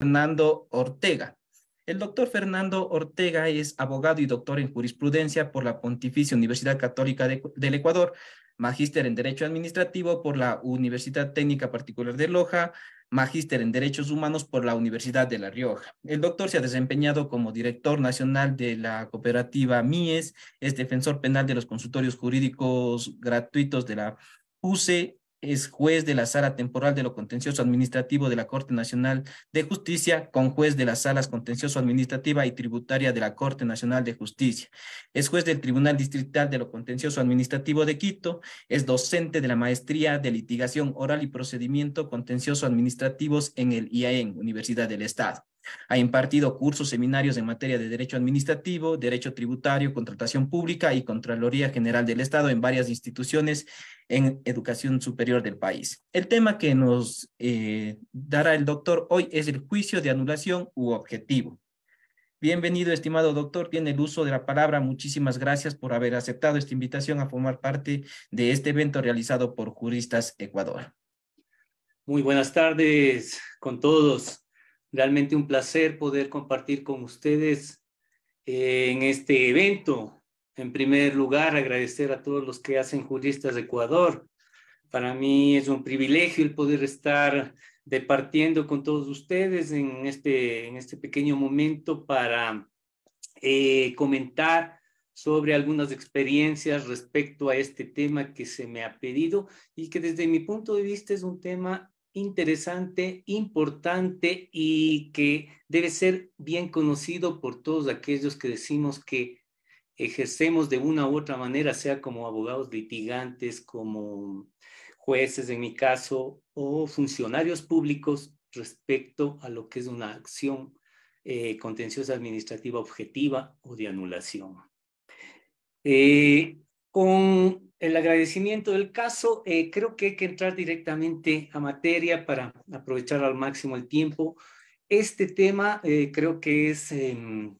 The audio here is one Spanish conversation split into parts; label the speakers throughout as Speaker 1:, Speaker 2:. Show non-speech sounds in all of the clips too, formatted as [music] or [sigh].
Speaker 1: Fernando Ortega. El
Speaker 2: doctor Fernando Ortega es abogado y doctor en jurisprudencia por la Pontificia Universidad Católica del Ecuador, magíster en Derecho Administrativo por la Universidad Técnica Particular de Loja, magíster en Derechos Humanos por la Universidad de La Rioja. El doctor se ha desempeñado como director nacional de la cooperativa MIES, es defensor penal de los consultorios jurídicos gratuitos de la UCE, es juez de la sala temporal de lo contencioso administrativo de la Corte Nacional de Justicia, con juez de las salas contencioso administrativa y tributaria de la Corte Nacional de Justicia. Es juez del Tribunal Distrital de lo contencioso administrativo de Quito, es docente de la maestría de litigación oral y procedimiento contencioso administrativos en el IAEN, Universidad del Estado. Ha impartido cursos, seminarios en materia de derecho administrativo, derecho tributario, contratación pública y Contraloría General del Estado en varias instituciones en educación superior del país. El tema que nos eh, dará el doctor hoy es el juicio de anulación u objetivo. Bienvenido, estimado doctor. Tiene el uso de la palabra. Muchísimas gracias por haber aceptado esta invitación a formar parte de este evento realizado por Juristas Ecuador.
Speaker 3: Muy buenas tardes con todos. Realmente un placer poder compartir con ustedes eh, en este evento en primer lugar, agradecer a todos los que hacen Juristas de Ecuador. Para mí es un privilegio el poder estar departiendo con todos ustedes en este, en este pequeño momento para eh, comentar sobre algunas experiencias respecto a este tema que se me ha pedido y que desde mi punto de vista es un tema interesante, importante y que debe ser bien conocido por todos aquellos que decimos que ejercemos de una u otra manera, sea como abogados litigantes, como jueces en mi caso, o funcionarios públicos respecto a lo que es una acción eh, contenciosa administrativa objetiva o de anulación. Eh, con el agradecimiento del caso, eh, creo que hay que entrar directamente a materia para aprovechar al máximo el tiempo. Este tema creo que es em,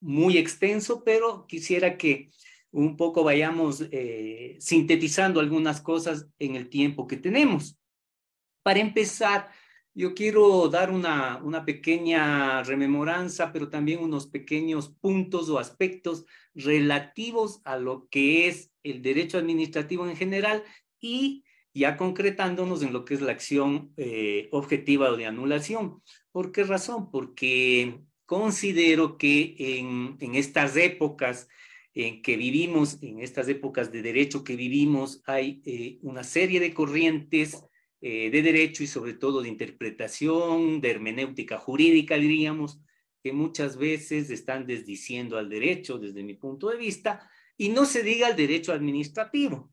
Speaker 3: muy extenso, pero quisiera que un poco vayamos eh, sintetizando algunas cosas en el tiempo que tenemos. Para empezar, yo quiero dar una, una pequeña rememoranza, pero también unos pequeños puntos o aspectos relativos a lo que es el derecho administrativo en general y ya concretándonos en lo que es la acción eh, objetiva o de anulación. ¿Por qué razón? Porque considero que en, en estas épocas en que vivimos, en estas épocas de derecho que vivimos, hay eh, una serie de corrientes eh, de derecho y sobre todo de interpretación, de hermenéutica jurídica, diríamos, que muchas veces están desdiciendo al derecho desde mi punto de vista, y no se diga al derecho administrativo.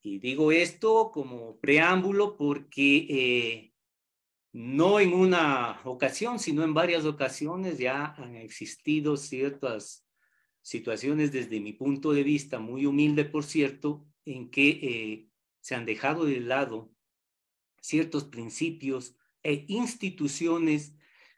Speaker 3: Y digo esto como preámbulo porque eh, no en una ocasión, sino en varias ocasiones ya han existido ciertas situaciones desde mi punto de vista, muy humilde por cierto, en que eh, se han dejado de lado ciertos principios e instituciones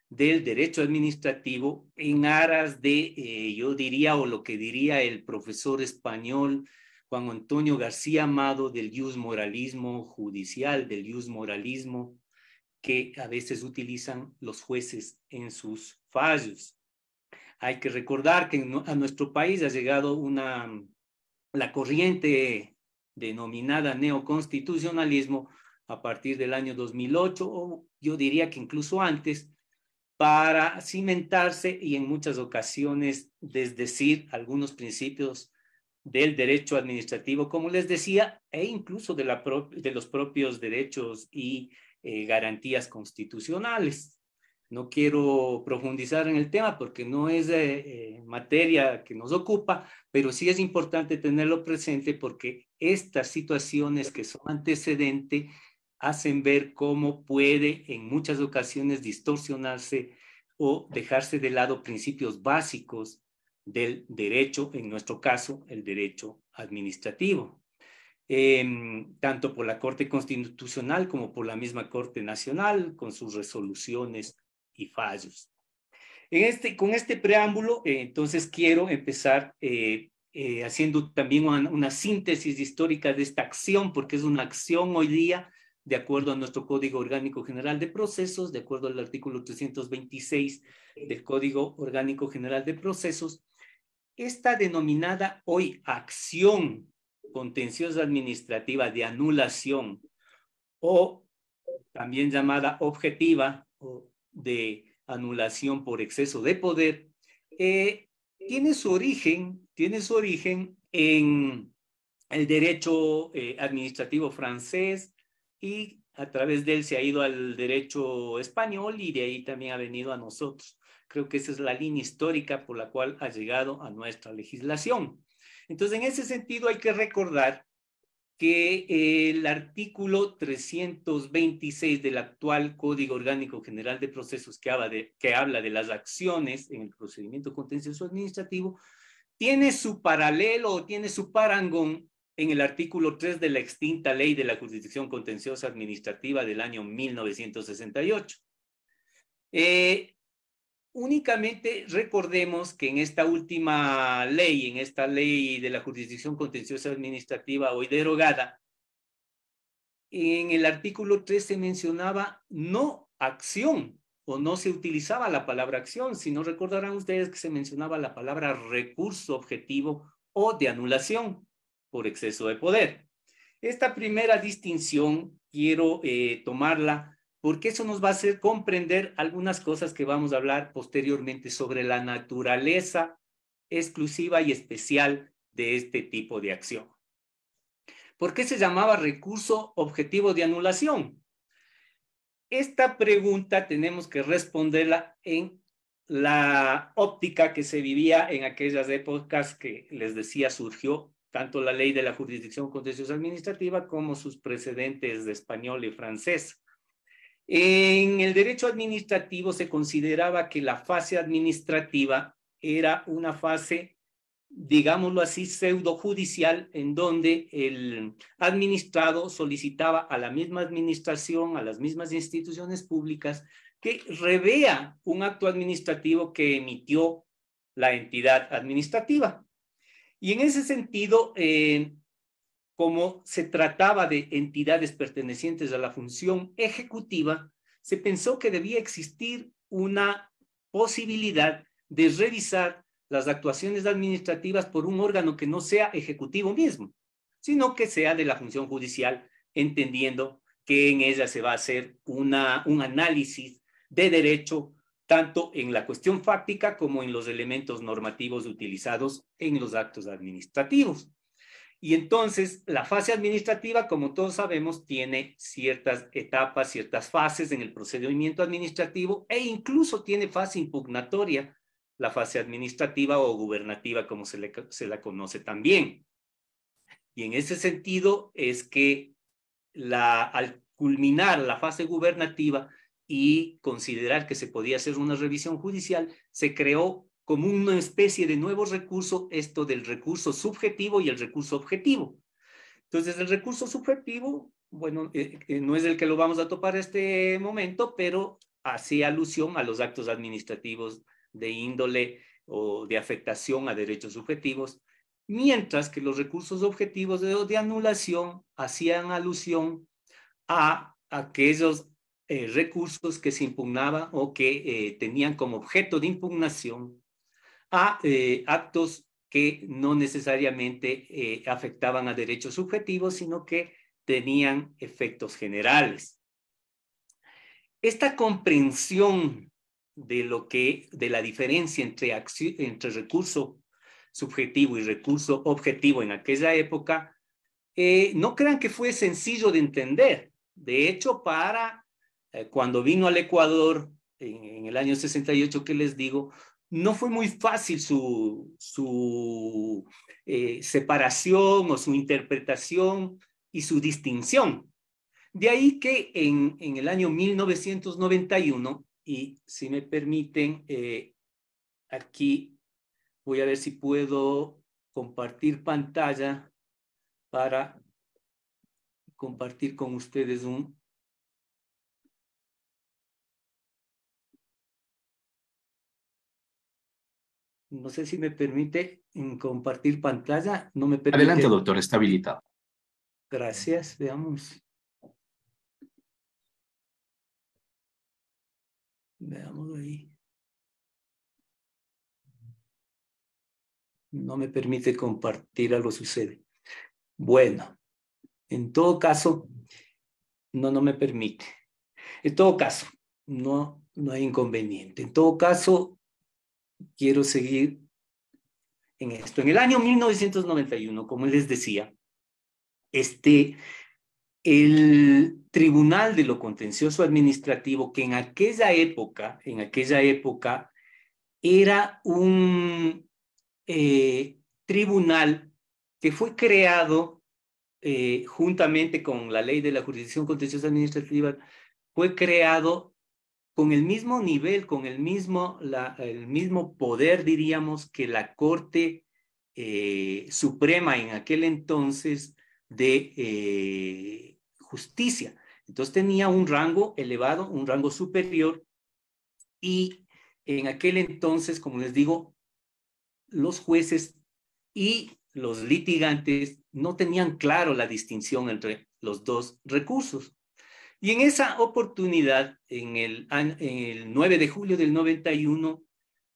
Speaker 3: del derecho administrativo en aras de, eh, yo diría, o lo que diría el profesor español Juan Antonio García Amado del jus moralismo judicial, del jus moralismo que a veces utilizan los jueces en sus fallos. Hay que recordar que a nuestro país ha llegado una, mm, la corriente denominada neoconstitucionalismo a partir del año 2008, o yo diría que incluso antes, para cimentarse y en muchas ocasiones desdecir algunos principios del derecho administrativo, como les decía, e incluso de, la de los propios derechos y eh, garantías constitucionales. No quiero profundizar en el tema porque no es eh, eh, materia que nos ocupa, pero sí es importante tenerlo presente porque estas situaciones que son antecedente hacen ver cómo puede en muchas ocasiones distorsionarse o dejarse de lado principios básicos del derecho, en nuestro caso, el derecho administrativo. Em, tanto por la Corte Constitucional como por la misma Corte Nacional, con sus resoluciones y fallos. En este, con este preámbulo, eh, entonces quiero empezar eh, eh, haciendo también una, una, síntesis histórica de esta acción, porque es una acción hoy día de acuerdo a nuestro Código Orgánico General de Procesos, de acuerdo al artículo 326 del Código Orgánico General de Procesos, esta denominada hoy acción contenciosa administrativa de anulación o también llamada objetiva o de anulación por exceso de poder, eh, tiene su origen, tiene su origen en el derecho eh, administrativo francés y a través de él se ha ido al derecho español y de ahí también ha venido a nosotros. Creo que esa es la línea histórica por la cual ha llegado a nuestra legislación. Entonces, en ese sentido, hay que recordar que eh, el artículo 326 del actual Código Orgánico General de Procesos que habla de, las acciones en el procedimiento contencioso administrativo tiene su paralelo o tiene su parangón en el artículo 3 de la extinta ley de la jurisdicción contenciosa administrativa del año 1968. Eh, Únicamente recordemos que en esta última ley, en esta ley de la jurisdicción contenciosa administrativa hoy derogada, en el artículo 3 se mencionaba no acción o no se utilizaba la palabra acción, sino recordarán ustedes que se mencionaba la palabra recurso objetivo o de anulación por exceso de poder. Esta primera distinción quiero eh, tomarla porque eso nos va a hacer comprender algunas cosas que vamos a hablar posteriormente sobre la naturaleza exclusiva y especial de este tipo de acción. ¿Por qué se llamaba recurso objetivo de anulación? Esta pregunta tenemos que responderla en la óptica que se vivía en aquellas épocas que les decía surgió tanto la ley de la jurisdicción contencioso administrativa como sus precedentes de español y francés. En el derecho administrativo se consideraba que la fase administrativa era una fase, digámoslo así, pseudojudicial, en donde el administrado solicitaba a la misma administración, a las mismas instituciones públicas, que revea un acto administrativo que emitió la entidad administrativa. Y en ese sentido, eh, como se trataba de entidades pertenecientes a la función ejecutiva, se pensó que debía existir una posibilidad de revisar las actuaciones administrativas por un órgano que no sea ejecutivo mismo, sino que sea de la función judicial, entendiendo que en ella se va a hacer un análisis de derecho, tanto en la cuestión fáctica como en los elementos normativos utilizados en los actos administrativos. Y entonces, la fase administrativa, como todos sabemos, tiene ciertas etapas, ciertas fases en el procedimiento administrativo e incluso tiene fase impugnatoria, la fase administrativa o gubernativa, como se, se la conoce también. Y en ese sentido es que al culminar la fase gubernativa y considerar que se podía hacer una revisión judicial, se creó como una especie de nuevo recurso esto del recurso subjetivo y el recurso objetivo. Entonces, el recurso subjetivo, bueno, eh, eh, no es el que lo vamos a topar este momento, pero hacía alusión a los actos administrativos de índole o de afectación a derechos subjetivos, mientras que los recursos objetivos de, anulación hacían alusión a aquellos eh, recursos que se impugnaban o que tenían como objeto de impugnación a eh, actos que no necesariamente eh, afectaban a derechos subjetivos, sino que tenían efectos generales. Esta comprensión de lo que de la diferencia entre recurso subjetivo y recurso objetivo en aquella época eh, no crean que fue sencillo de entender de hecho para cuando vino al Ecuador en, el año 68 ¿qué les digo no fue muy fácil su, su eh, separación o su interpretación y su distinción. De ahí que en, el año 1991, y si me permiten, eh, aquí voy a ver si puedo compartir pantalla
Speaker 1: para compartir con ustedes un, No sé si me permite mm, compartir pantalla. No me permite. Adelante, doctor, está habilitado. Gracias, veamos. Veamos ahí. No me permite compartir algo sucede.
Speaker 3: Bueno, en todo caso, no, no me permite. En todo caso, no, no hay inconveniente. En todo caso, quiero seguir en esto. En el año 1991, como les decía, este, el Tribunal de lo Contencioso Administrativo, que en aquella época, en aquella época, era un eh, tribunal que fue creado eh, juntamente con la ley de la jurisdicción contenciosa administrativa, fue creado con el mismo nivel, con el mismo, el mismo poder, diríamos, que la Corte eh, Suprema en aquel entonces de eh, justicia. Entonces tenía un rango elevado, un rango superior, y en aquel entonces, como les digo, los jueces y los litigantes no tenían claro la distinción entre los dos recursos. Y en esa oportunidad, en el, 9 de julio del 91,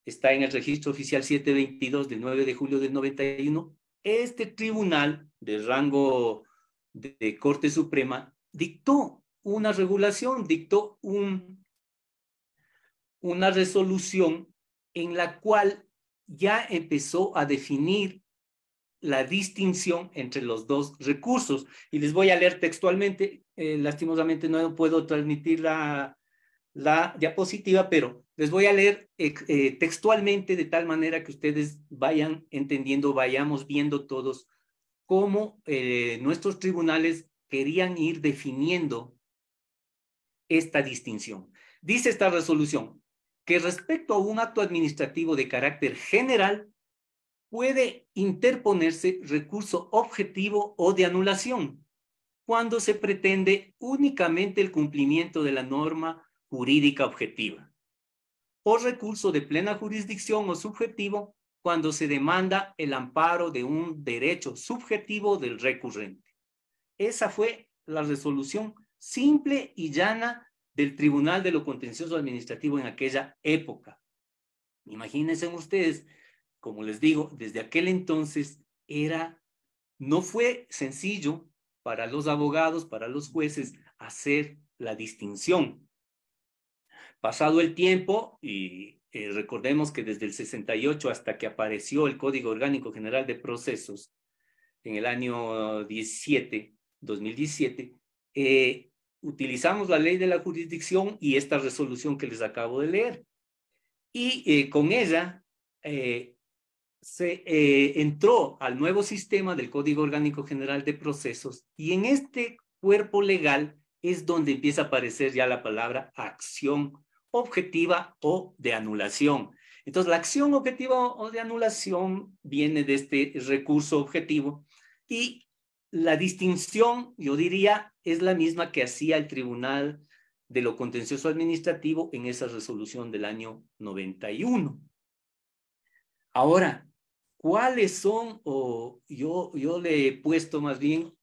Speaker 3: está en el registro oficial 722 del 9 de julio del 91, este tribunal de rango de, Corte Suprema dictó una regulación, dictó un, una resolución en la cual ya empezó a definir la distinción entre los dos recursos. Y les voy a leer textualmente eh, lastimosamente no puedo transmitir la, diapositiva, pero les voy a leer eh, eh, textualmente de tal manera que ustedes vayan entendiendo, vayamos viendo todos cómo nuestros tribunales querían ir definiendo esta distinción. Dice esta resolución que respecto a un acto administrativo de carácter general, puede interponerse recurso objetivo o de anulación, cuando se pretende únicamente el cumplimiento de la norma jurídica objetiva, o recurso de plena jurisdicción o subjetivo cuando se demanda el amparo de un derecho subjetivo del recurrente. Esa fue la resolución simple y llana del Tribunal de lo Contencioso Administrativo en aquella época. Imagínense ustedes, como les digo, desde aquel entonces era, no fue sencillo para los abogados, para los jueces, hacer la distinción. Pasado el tiempo, y eh, recordemos que desde el 68 hasta que apareció el Código Orgánico General de Procesos en el año 17, 2017, eh, utilizamos la ley de la jurisdicción y esta resolución que les acabo de leer. Y eh, con ella eh, se eh, entró al nuevo sistema del Código Orgánico General de Procesos y en este cuerpo legal es donde empieza a aparecer ya la palabra acción objetiva o de anulación. Entonces, la acción objetiva o de anulación viene de este recurso objetivo y la distinción, yo diría, es la misma que hacía el Tribunal de lo Contencioso Administrativo en esa resolución del año 91. Ahora, ¿Cuáles son, o yo, yo le he puesto más bien,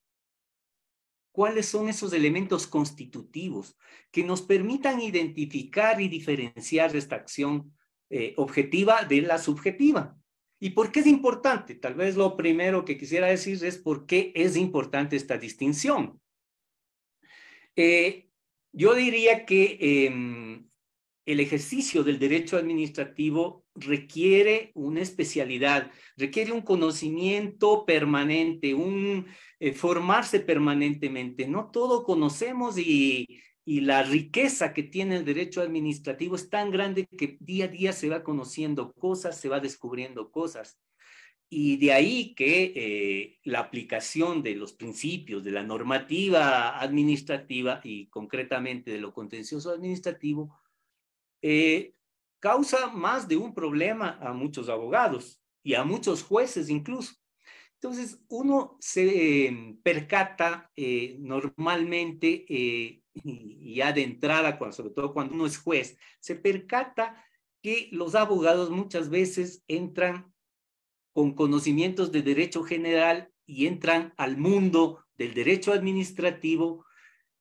Speaker 3: cuáles son esos elementos constitutivos que nos permitan identificar y diferenciar esta acción eh, objetiva de la subjetiva? ¿Y por qué es importante? Tal vez lo primero que quisiera decir es por qué es importante esta distinción. Eh, yo diría que em, el ejercicio del derecho administrativo requiere una especialidad, requiere un conocimiento permanente, un eh, formarse permanentemente. No todo conocemos y, la riqueza que tiene el derecho administrativo es tan grande que día a día se va conociendo cosas, se va descubriendo cosas. Y de ahí que eh, la aplicación de los principios de la normativa administrativa y concretamente de lo contencioso administrativo eh, causa más de un problema a muchos abogados y a muchos jueces incluso. Entonces, uno se em, percata eh, normalmente, eh, y ya de entrada, cuando, sobre todo cuando uno es juez, se percata que los abogados muchas veces entran con conocimientos de derecho general y entran al mundo del derecho administrativo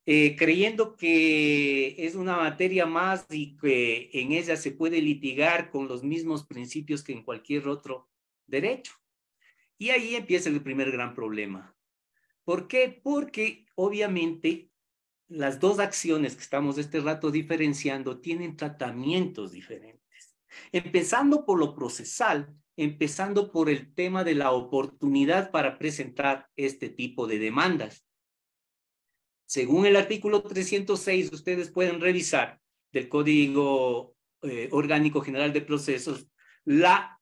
Speaker 3: eh, creyendo que es una materia más y que en ella se puede litigar con los mismos principios que en cualquier otro derecho. Y ahí empieza el primer gran problema. ¿Por qué? Porque obviamente las dos acciones que estamos este rato diferenciando tienen tratamientos diferentes. Empezando por lo procesal, empezando por el tema de la oportunidad para presentar este tipo de demandas. Según el artículo 306, ustedes pueden revisar del Código eh, Orgánico General de Procesos, la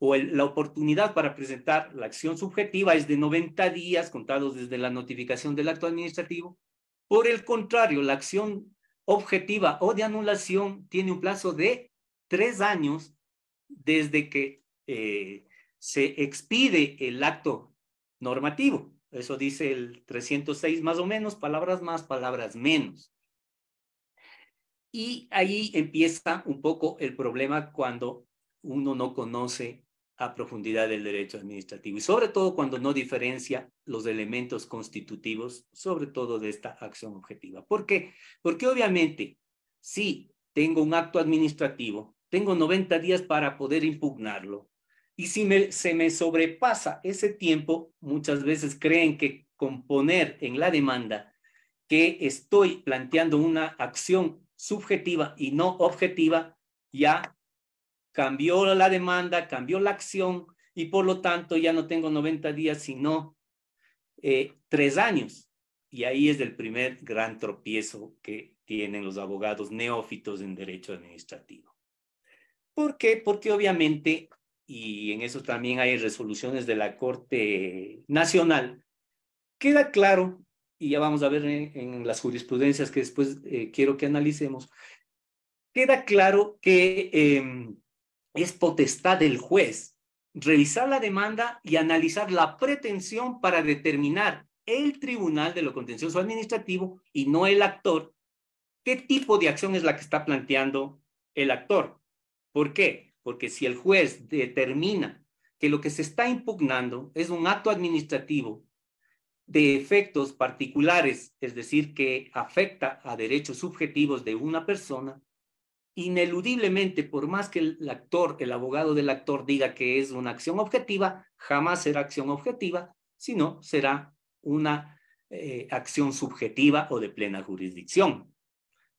Speaker 3: o la oportunidad para presentar la acción subjetiva es de 90 días contados desde la notificación del acto administrativo. Por el contrario, la acción objetiva o de anulación tiene un plazo de tres años desde que eh, se expide el acto normativo. Eso dice el 306 más o menos, palabras más, palabras menos. Y ahí empieza un poco el problema cuando uno no conoce a profundidad el derecho administrativo y sobre todo cuando no diferencia los elementos constitutivos, sobre todo de esta acción objetiva. ¿Por qué? Porque obviamente, si tengo un acto administrativo, tengo 90 días para poder impugnarlo, y si se me sobrepasa ese tiempo, muchas veces creen que componer en la demanda que estoy planteando una acción subjetiva y no objetiva, ya cambió la demanda, cambió la acción y por lo tanto ya no tengo 90 días, sino eh, tres años. Y ahí es el primer gran tropiezo que tienen los abogados neófitos en derecho administrativo. ¿Por qué? Porque obviamente y en eso también hay resoluciones de la Corte Nacional, queda claro, y ya vamos a ver en, las jurisprudencias que después eh, quiero que analicemos, queda claro que em, es potestad del juez revisar la demanda y analizar la pretensión para determinar el tribunal de lo contencioso administrativo y no el actor, qué tipo de acción es la que está planteando el actor. ¿Por qué? porque si el juez determina que lo que se está impugnando es un acto administrativo de efectos particulares, es decir, que afecta a derechos subjetivos de una persona, ineludiblemente, por más que el actor, el abogado del actor diga que es una acción objetiva, jamás será acción objetiva, sino será una eh, acción subjetiva o de plena jurisdicción.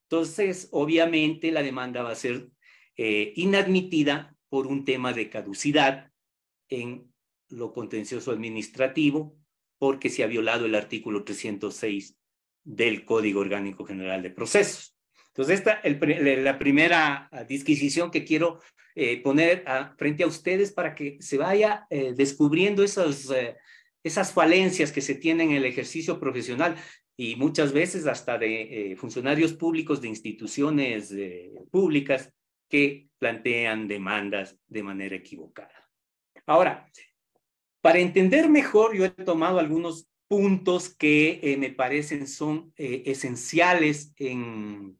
Speaker 3: Entonces, obviamente, la demanda va a ser eh, inadmitida por un tema de caducidad en lo contencioso administrativo, porque se ha violado el artículo 306 del Código Orgánico General de Procesos. Entonces, esta es la primera ah, disquisición que quiero eh, poner frente a ustedes para que se vaya eh, descubriendo esas, esas falencias que se tienen en el ejercicio profesional y muchas veces hasta de funcionarios públicos de instituciones públicas que plantean demandas de manera equivocada. Ahora, para entender mejor, yo he tomado algunos puntos que eh, me parecen son eh, esenciales en,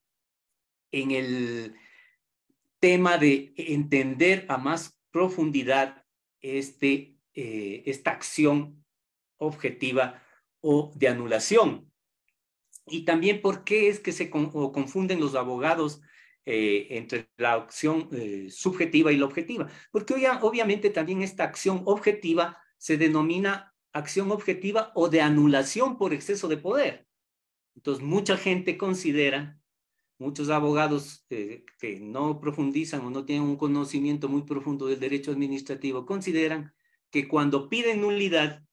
Speaker 3: en el tema de entender a más profundidad este, eh, esta acción objetiva o de anulación. Y también por qué es que se confunden los abogados eh, entre la acción eh, subjetiva y la objetiva, porque obviamente también esta acción objetiva se denomina acción objetiva o de anulación por exceso de poder. Entonces, mucha gente considera, muchos abogados eh, que no profundizan o no tienen un conocimiento muy profundo del derecho administrativo, consideran que cuando piden nulidad,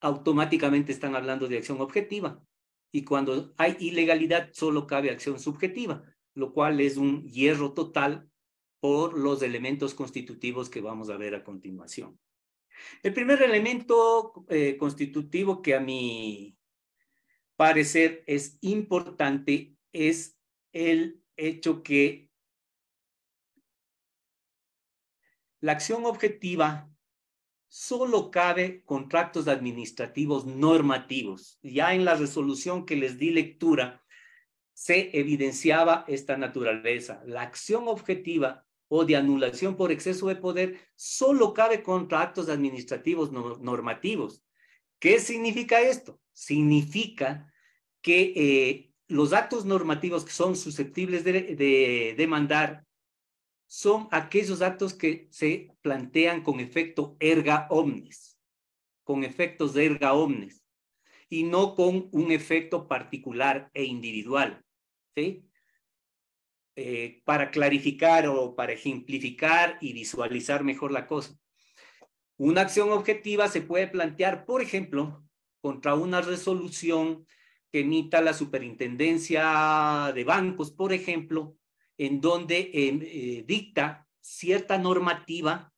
Speaker 3: automáticamente están hablando de acción objetiva. Y cuando hay ilegalidad, solo cabe acción subjetiva lo cual es un hierro total por los elementos constitutivos que vamos a ver a continuación. El primer elemento eh, constitutivo que a mi parecer es importante es el hecho que la acción objetiva solo cabe contratos administrativos normativos. Ya en la resolución que les di lectura, se evidenciaba esta naturaleza. La acción objetiva o de anulación por exceso de poder solo cabe contra actos administrativos normativos. ¿Qué significa esto? Significa que eh, los actos normativos que son susceptibles de demandar son aquellos actos que se plantean con efecto erga omnes, con efectos de erga omnes, y no con un efecto particular e individual. Eh, para clarificar o para ejemplificar y visualizar mejor la cosa. Una acción objetiva se puede plantear, por ejemplo, contra una resolución que emita la superintendencia de bancos, por ejemplo, en donde em, eh, dicta cierta normativa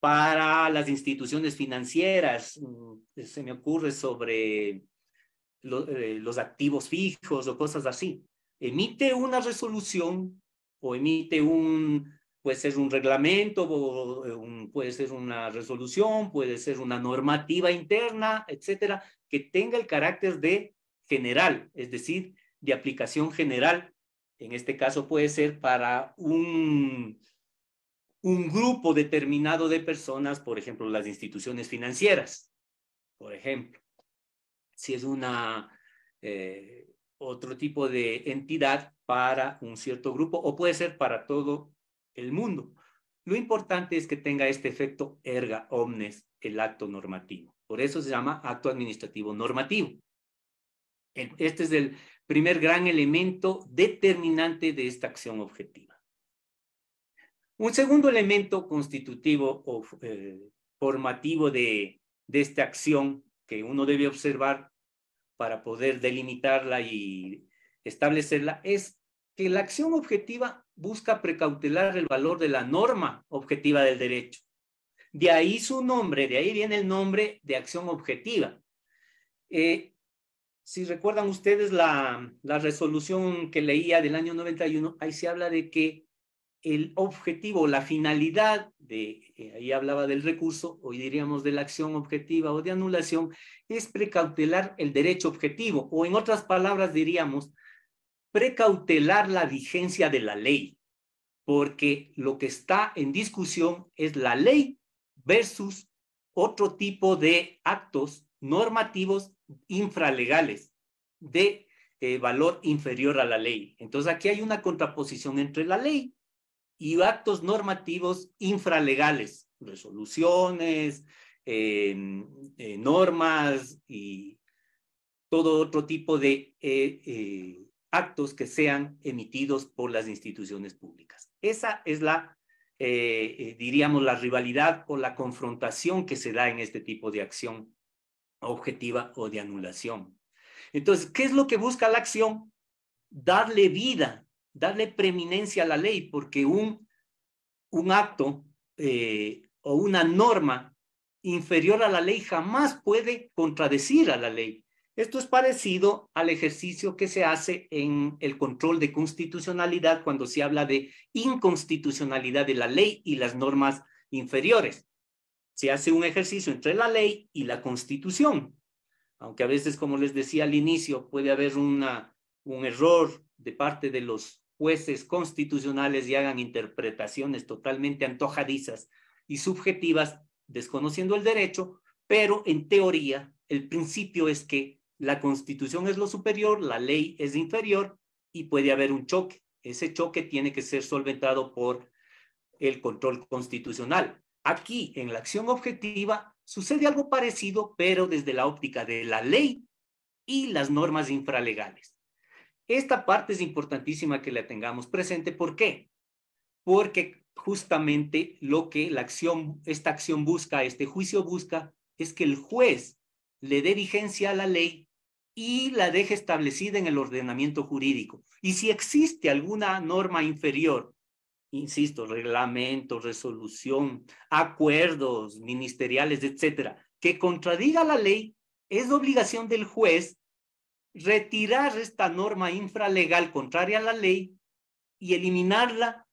Speaker 3: para las instituciones financieras, mm, eh, se me ocurre sobre los activos fijos o cosas así emite una resolución o emite un, puede ser un reglamento, o eh, puede ser una resolución, puede ser una normativa interna, etcétera, que tenga el carácter de general, es decir, de aplicación general. En este caso puede ser para un, un grupo determinado de personas, por ejemplo, las instituciones financieras, por ejemplo. Si es una, eh, otro tipo de entidad para un cierto grupo o puede ser para todo el mundo. Lo importante es que tenga este efecto erga omnes, el acto normativo. Por eso se llama acto administrativo normativo. Este es el primer gran elemento determinante de esta acción objetiva. Un segundo elemento constitutivo o eh, formativo de, de esta acción que uno debe observar para poder delimitarla y establecerla, es que la acción objetiva busca precautelar el valor de la norma objetiva del derecho. De ahí su nombre, de ahí viene el nombre de acción objetiva. Eh, si recuerdan ustedes la, la resolución que leía del año 91, ahí se habla de que el objetivo, la finalidad de, eh, ahí hablaba del recurso, hoy diríamos de la acción objetiva o de anulación, es precautelar el derecho objetivo, o en otras palabras diríamos, precautelar la vigencia de la ley, porque lo que está en discusión es la ley versus otro tipo de actos normativos infralegales de eh, valor inferior a la ley. Entonces aquí hay una contraposición entre la ley y actos normativos infralegales, resoluciones, em, eh, normas y todo otro tipo de eh, eh, actos que sean emitidos por las instituciones públicas. Esa es la, diríamos, la rivalidad o la confrontación que se da en este tipo de acción objetiva o de anulación. Entonces, ¿qué es lo que busca la acción? Darle vida darle preeminencia a la ley, porque un, un acto eh, o una norma inferior a la ley jamás puede contradecir a la ley. Esto es parecido al ejercicio que se hace en el control de constitucionalidad cuando se habla de inconstitucionalidad de la ley y las normas inferiores. Se hace un ejercicio entre la ley y la constitución, aunque a veces, como les decía al inicio, puede haber una, un error de parte de los jueces constitucionales y hagan interpretaciones totalmente antojadizas y subjetivas, desconociendo el derecho, pero en teoría el principio es que la constitución es lo superior, la ley es inferior y puede haber un choque. Ese choque tiene que ser solventado por el control constitucional. Aquí, en la acción objetiva, sucede algo parecido, pero desde la óptica de la ley y las normas infralegales. Esta parte es importantísima que la tengamos presente. ¿Por qué? Porque justamente lo que la acción, esta acción busca, este juicio busca, es que el juez le dé vigencia a la ley y la deje establecida en el ordenamiento jurídico. Y si existe alguna norma inferior, insisto, reglamento, resolución, acuerdos ministeriales, etcétera, que contradiga la ley, es obligación del juez retirar esta norma infralegal contraria a la ley y eliminarla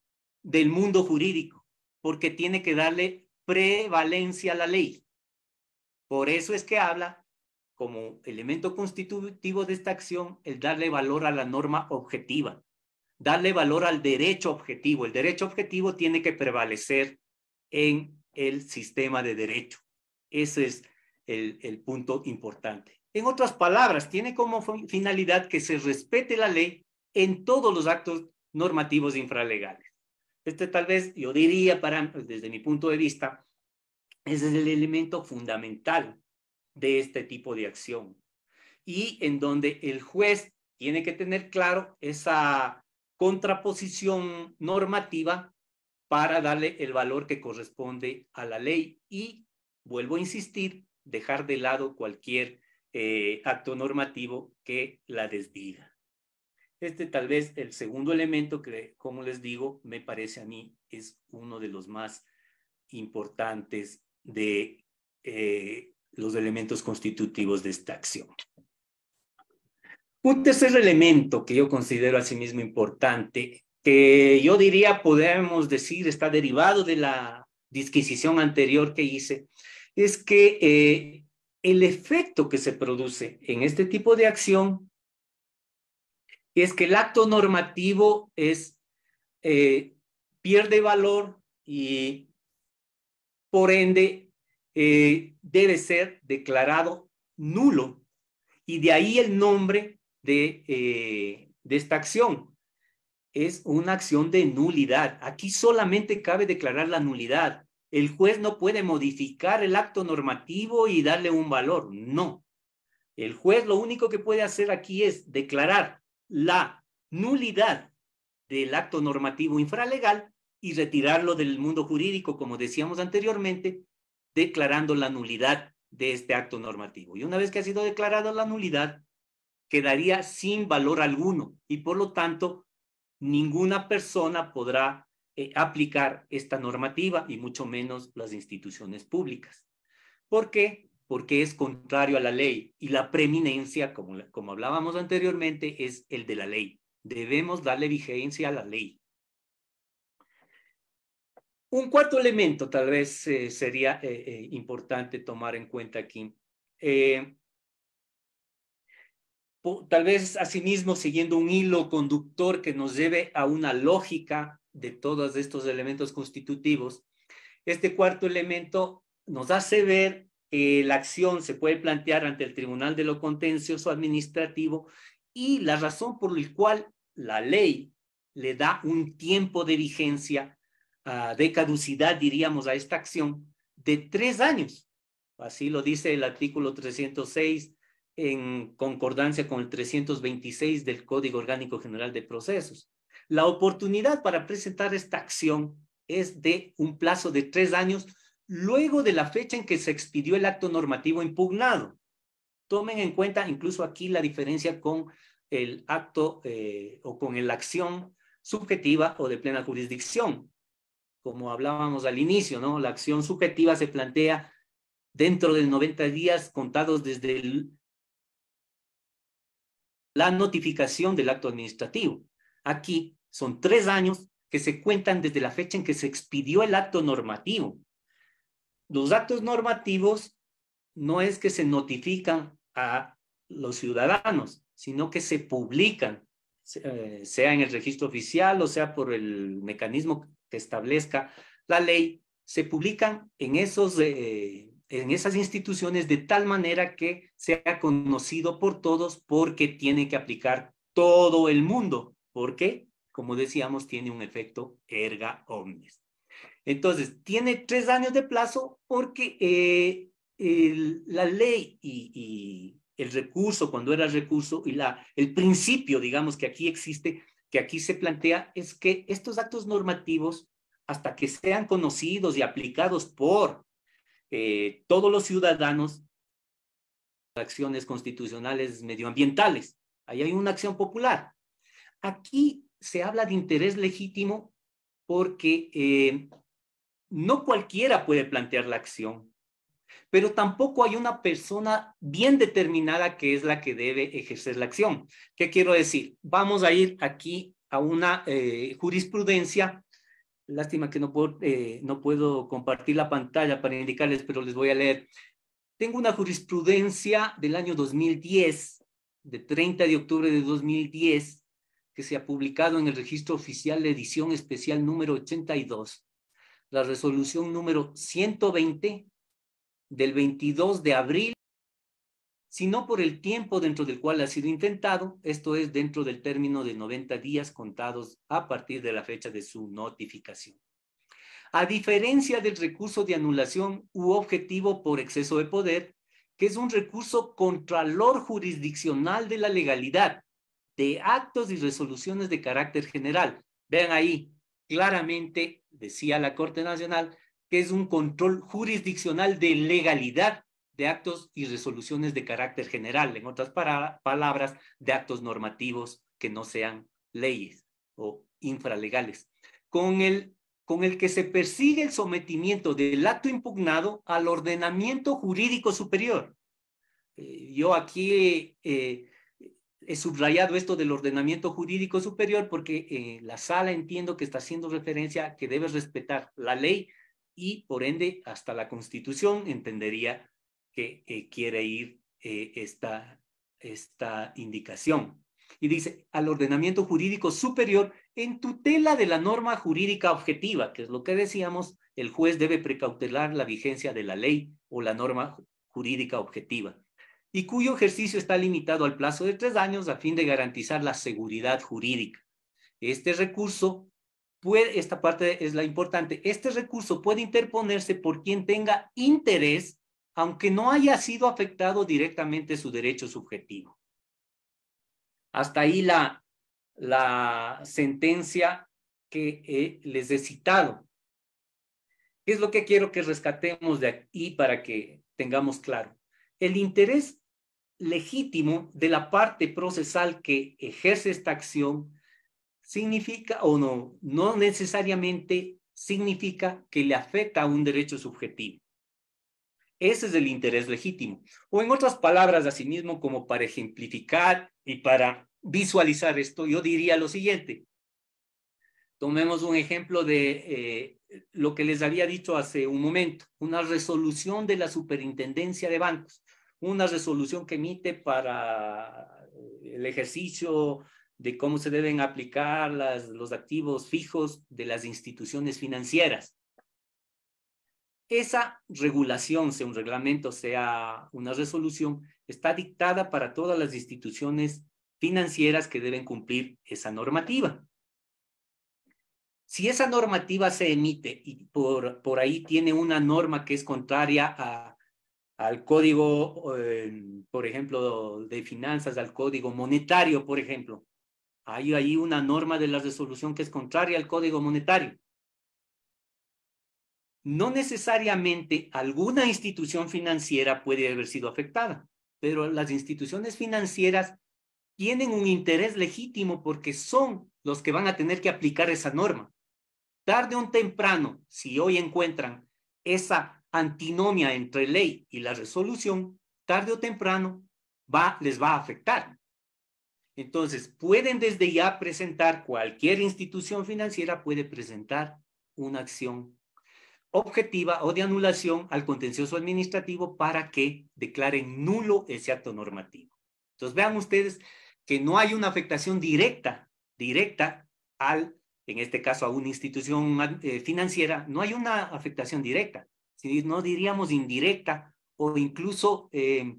Speaker 3: del mundo jurídico, porque tiene que darle prevalencia a la ley. Por eso es que habla como elemento constitutivo de esta acción el darle valor a la norma objetiva, darle valor al derecho objetivo. El derecho objetivo tiene que prevalecer en el sistema de derecho. Ese es el, punto importante. En otras palabras, tiene como finalidad que se respete la ley en todos los actos normativos e infralegales. Este tal vez, yo diría, para, desde mi punto de vista, es el elemento fundamental de este tipo de acción y en donde el juez tiene que tener claro esa contraposición normativa para darle el valor que corresponde a la ley y, vuelvo a insistir, dejar de lado cualquier eh, acto normativo que la desdiga. Este tal vez el segundo elemento que, como les digo, me parece a mí es uno de los más importantes de eh, los elementos constitutivos de esta acción. Un tercer elemento que yo considero asimismo importante, que yo diría podemos decir está derivado de la disquisición anterior que hice, es que eh, el efecto que se produce en este tipo de acción es que el acto normativo es, eh, pierde valor y por ende eh, debe ser declarado nulo. Y de ahí el nombre eh, de esta acción. Es una acción de nulidad. Aquí solamente cabe declarar la nulidad el juez no puede modificar el acto normativo y darle un valor, no. El juez lo único que puede hacer aquí es declarar la nulidad del acto normativo infralegal y retirarlo del mundo jurídico, como decíamos anteriormente, declarando la nulidad de este acto normativo. Y una vez que ha sido declarada la nulidad, quedaría sin valor alguno y por lo tanto ninguna persona podrá eh, aplicar esta normativa y mucho menos las instituciones públicas. ¿Por qué? Porque es contrario a la ley y la preeminencia, como, como hablábamos anteriormente, es el de la ley. Debemos darle vigencia a la ley. Un cuarto elemento tal vez eh, sería eh, importante tomar en cuenta aquí. tal vez asimismo siguiendo un hilo conductor que nos lleve a una lógica de todos estos elementos constitutivos, este cuarto elemento nos hace ver que eh, la acción se puede plantear ante el Tribunal de lo Contencioso Administrativo y la razón por la cual la ley le da un tiempo de vigencia, ah, de caducidad, diríamos, a esta acción de tres años. Así lo dice el artículo 306 en concordancia con el 326 del Código Orgánico General de Procesos. La oportunidad para presentar esta acción es de un plazo de tres años luego de la fecha en que se expidió el acto normativo impugnado. Tomen en cuenta incluso aquí la diferencia con el acto eh, o con la acción subjetiva o de plena jurisdicción. Como hablábamos al inicio, ¿no? La acción subjetiva se plantea dentro de 90 días contados desde la notificación del acto administrativo. Aquí son tres años que se cuentan desde la fecha en que se expidió el acto normativo. Los actos normativos no es que se notifican a los ciudadanos, sino que se publican, eh, sea en el registro oficial o sea por el mecanismo que establezca la ley, se publican en, esos, eh, en esas instituciones de tal manera que sea conocido por todos porque tiene que aplicar todo el mundo, porque, como decíamos, tiene un efecto erga omnes. Entonces, tiene tres años de plazo porque eh, la ley y, el recurso, cuando era recurso, y la, el principio, digamos, que aquí existe, que aquí se plantea, es que estos actos normativos, hasta que sean conocidos y aplicados por eh, todos los ciudadanos, acciones constitucionales medioambientales, ahí hay una acción popular, Aquí se habla de interés legítimo porque eh, no cualquiera puede plantear la acción, pero tampoco hay una persona bien determinada que es la que debe ejercer la acción. ¿Qué quiero decir? Vamos a ir aquí a una eh, jurisprudencia. Lástima que no puedo, eh, no puedo compartir la pantalla para indicarles, pero les voy a leer. Tengo una jurisprudencia del año 2010, de 30 de octubre de 2010, que se ha publicado en el registro oficial de edición especial número 82, la resolución número 120 del 22 de abril, sino por el tiempo dentro del cual ha sido intentado, esto es dentro del término de 90 días contados a partir de la fecha de su notificación. A diferencia del recurso de anulación u objetivo por exceso de poder, que es un recurso contralor jurisdiccional de la legalidad, de actos y resoluciones de carácter general. Vean ahí, claramente decía la Corte Nacional que es un control jurisdiccional de legalidad de actos y resoluciones de carácter general, en otras palabras, de actos normativos que no sean leyes o infralegales, con el, con el que se persigue el sometimiento del acto impugnado al ordenamiento jurídico superior. Eh, yo aquí eh, he subrayado esto del ordenamiento jurídico superior porque eh, la sala entiendo que está haciendo referencia que debes respetar la ley y por ende hasta la constitución entendería que eh, quiere ir eh, esta, esta indicación. Y dice, al ordenamiento jurídico superior en tutela de la norma jurídica objetiva, que es lo que decíamos, el juez debe precautelar la vigencia de la ley o la norma jurídica objetiva y cuyo ejercicio está limitado al plazo de tres años a fin de garantizar la seguridad jurídica. Este recurso puede, esta parte es la importante, este recurso puede interponerse por quien tenga interés, aunque no haya sido afectado directamente su derecho subjetivo. Hasta ahí la, la sentencia que les he citado. ¿Qué es lo que quiero que rescatemos de aquí para que tengamos claro? El interés legítimo de la parte procesal que ejerce esta acción significa o no, no necesariamente significa que le afecta a un derecho subjetivo. Ese es el interés legítimo. O en otras palabras, asimismo, como para ejemplificar y para visualizar esto, yo diría lo siguiente. Tomemos un ejemplo de eh, lo que les había dicho hace un momento, una resolución de la superintendencia de bancos una resolución que emite para eh, el ejercicio de cómo se deben aplicar las, los activos fijos de las instituciones financieras. Esa regulación, sea un reglamento, sea una resolución, está dictada para todas las instituciones financieras que deben cumplir esa normativa. Si esa normativa se emite y por, por ahí tiene una norma que es contraria a al código, eh, por ejemplo, de finanzas, al código monetario, por ejemplo. Hay ahí una norma de la resolución que es contraria al código monetario. No necesariamente alguna institución financiera puede haber sido afectada, pero las instituciones financieras tienen un interés legítimo porque son los que van a tener que aplicar esa norma. Tarde o temprano, si hoy encuentran esa antinomia entre ley y la resolución, tarde o temprano va, les va a afectar. Entonces, pueden desde ya presentar, cualquier institución financiera puede presentar una acción objetiva o de anulación al contencioso administrativo para que declaren nulo ese acto normativo. Entonces, vean ustedes que no hay una afectación directa, directa al, en este caso, a una institución eh, financiera, no hay una afectación directa, no diríamos indirecta o incluso eh,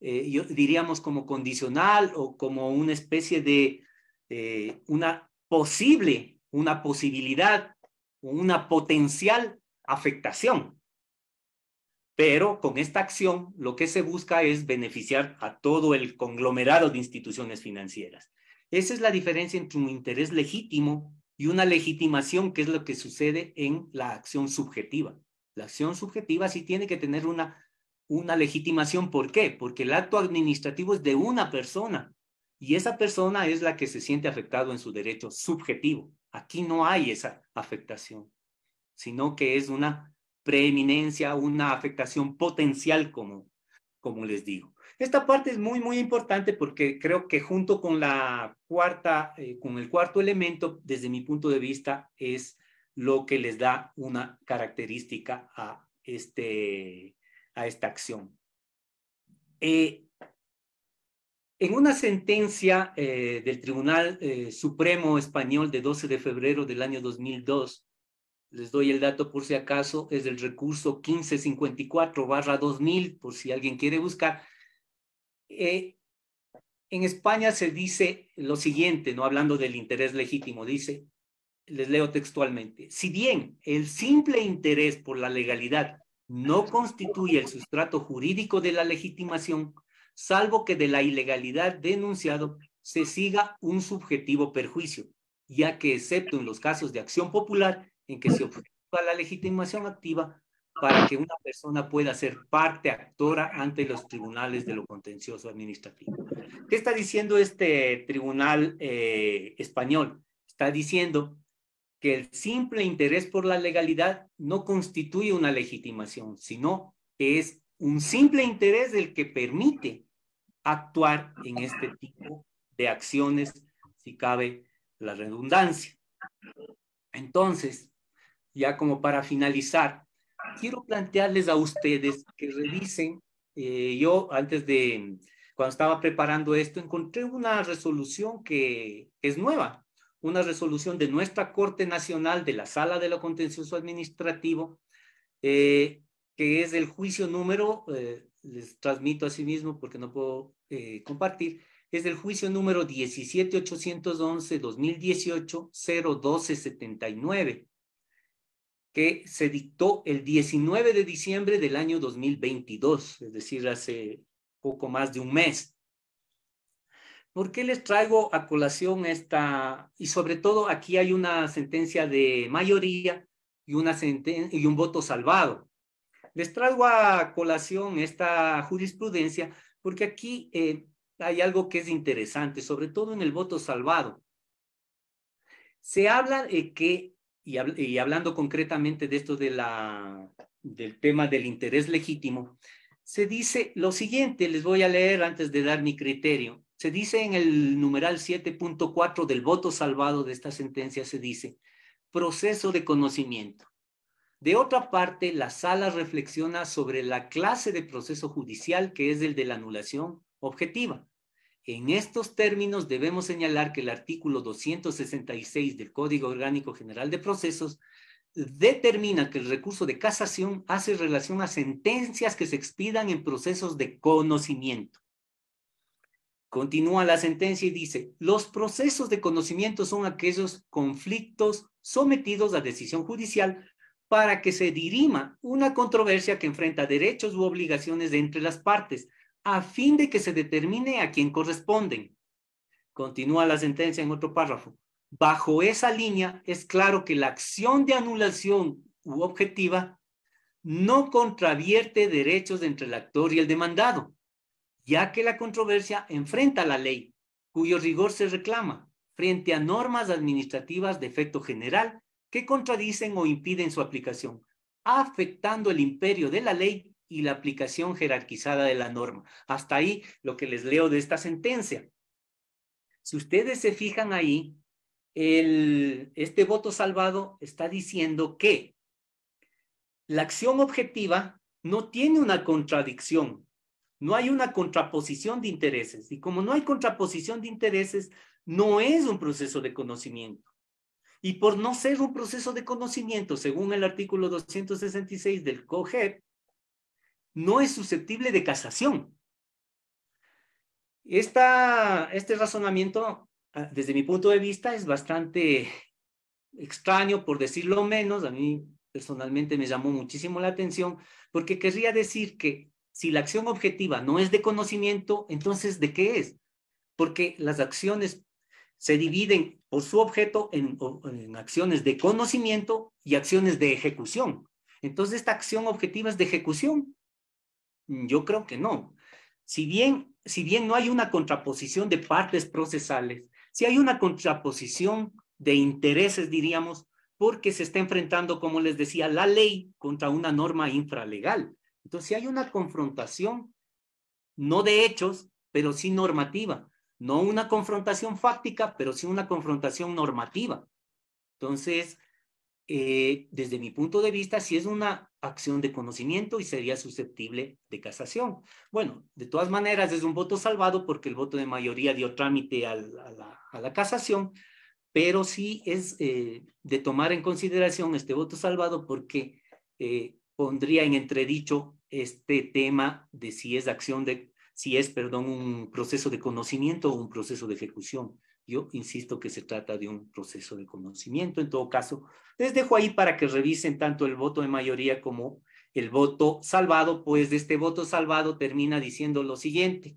Speaker 3: eh, diríamos como condicional o como una especie de eh, una posible, una posibilidad, una potencial afectación. Pero con esta acción lo que se busca es beneficiar a todo el conglomerado de instituciones financieras. Esa es la diferencia entre un interés legítimo y una legitimación, que es lo que sucede en la acción subjetiva. La acción subjetiva sí tiene que tener una, una legitimación. ¿Por qué? Porque el acto administrativo es de una persona y esa persona es la que se siente afectado en su derecho subjetivo. Aquí no hay esa afectación, sino que es una preeminencia, una afectación potencial, como, como les digo. Esta parte es muy, muy importante porque creo que junto con la cuarta, eh, con el cuarto elemento, desde mi punto de vista, es lo que les da una característica a, este, a esta acción. Eh, en una sentencia eh, del Tribunal eh, Supremo Español de 12 de febrero del año 2002, les doy el dato por si acaso, es del recurso 1554-2000, por si alguien quiere buscar. en España se dice lo siguiente, no hablando del interés legítimo, dice, les leo textualmente, si bien el simple interés por la legalidad no constituye el sustrato jurídico de la legitimación, salvo que de la ilegalidad denunciado se siga un subjetivo perjuicio, ya que excepto en los casos de acción popular en que se ofrece la legitimación activa para que una persona pueda ser parte actora ante los tribunales de lo contencioso administrativo. ¿Qué está diciendo este tribunal eh, español? Está diciendo que el simple interés por la legalidad no constituye una legitimación, sino que es un simple interés el que permite actuar en este tipo de acciones, si cabe la redundancia. Entonces, ya como para finalizar, quiero plantearles a ustedes que revisen, eh, yo antes de, cuando estaba preparando esto, encontré una resolución que es nueva, una resolución de nuestra Corte Nacional de la Sala de lo Contencioso Administrativo, eh, que es el juicio número, eh, les transmito a sí mismo porque no puedo eh, compartir, es el juicio número 17811-2018-01279, que se dictó el 19 de diciembre del año 2022, es decir, hace poco más de un mes. ¿Por qué les traigo a colación esta? Y sobre todo aquí hay una sentencia de mayoría y, una senten y un voto salvado. Les traigo a colación esta jurisprudencia porque aquí eh, hay algo que es interesante, sobre todo en el voto salvado. Se habla de que, y, y hablando concretamente de esto de la, del tema del interés legítimo, se dice lo siguiente, les voy a leer antes de dar mi criterio se dice en el numeral 7.4 del voto salvado de esta sentencia, se dice, proceso de conocimiento. De otra parte, la sala reflexiona sobre la clase de proceso judicial que es el de la anulación objetiva. En estos términos debemos señalar que el artículo 266 del Código Orgánico General de Procesos determina que el recurso de casación hace relación a sentencias que se expidan en procesos de conocimiento. Continúa la sentencia y dice, los procesos de conocimiento son aquellos conflictos sometidos a decisión judicial para que se dirima una controversia que enfrenta derechos u obligaciones entre las partes, a fin de que se determine a quién corresponden. Continúa la sentencia en otro párrafo. Bajo esa línea es claro que la acción de anulación u objetiva no contravierte derechos entre el actor y el demandado ya que la controversia enfrenta la ley, cuyo rigor se reclama frente a normas administrativas de efecto general que contradicen o impiden su aplicación, afectando el imperio de la ley y la aplicación jerarquizada de la norma. Hasta ahí lo que les leo de esta sentencia. Si ustedes se fijan ahí, este voto salvado está diciendo que la acción objetiva no tiene una contradicción no hay una contraposición de intereses. Y como no hay contraposición de intereses, no es un proceso de conocimiento. Y por no ser un proceso de conocimiento, según el artículo 266 del COGEP, no es susceptible de casación. Esta, este razonamiento, ah, desde mi punto de vista, es bastante extraño, por decirlo menos. A mí personalmente me llamó muchísimo la atención, porque querría decir que si la acción objetiva no es de conocimiento, entonces ¿de qué es? Porque las acciones se dividen por su objeto en, acciones de conocimiento y acciones de ejecución. Entonces, ¿esta acción objetiva es de ejecución? Yo creo que no. Si bien, si bien no hay una contraposición de partes procesales, si hay una contraposición de intereses, diríamos, porque se está enfrentando, como les decía, la ley contra una norma infralegal. Entonces, si hay una confrontación, no de hechos, pero sí normativa. No una confrontación fáctica, pero sí una confrontación normativa. Entonces, eh, desde mi punto de vista, si es una acción de conocimiento y sería susceptible de casación. Bueno, de todas maneras, es un voto salvado porque el voto de mayoría dio trámite a, la, casación, pero sí es eh, de tomar en consideración este voto salvado porque eh, pondría en entredicho este tema de si es acción de, si es, perdón, un proceso de conocimiento o un proceso de ejecución. Yo insisto que se trata de un proceso de conocimiento. En todo caso, les dejo ahí para que revisen tanto el voto de mayoría como el voto salvado, pues de este voto salvado termina diciendo lo siguiente.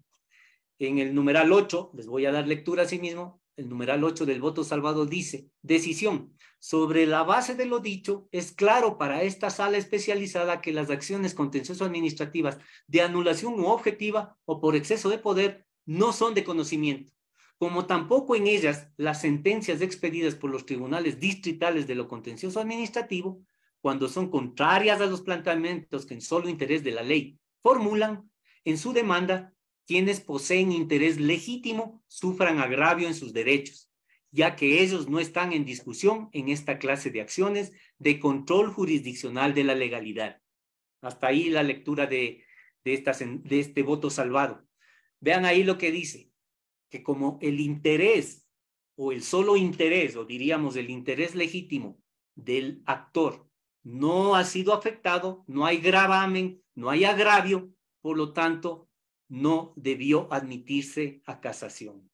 Speaker 3: En el numeral 8, les voy a dar lectura a sí mismo, el numeral 8 del voto salvado dice, decisión, sobre la base de lo dicho, es claro para esta sala especializada que las acciones contencioso-administrativas de anulación u objetiva o por exceso de poder no son de conocimiento, como tampoco en ellas las sentencias expedidas por los tribunales distritales de lo contencioso-administrativo, cuando son contrarias a los planteamientos que en solo interés de la ley formulan, en su demanda quienes poseen interés legítimo sufran agravio en sus derechos, ya que ellos no están en discusión en esta clase de acciones de control jurisdiccional de la legalidad. Hasta ahí la lectura de, de, de este voto salvado. Vean ahí lo que dice, que como el interés o el solo interés, o diríamos el interés legítimo del actor, no ha sido afectado, no hay gravamen, no hay agravio, por lo tanto, no debió admitirse a casación.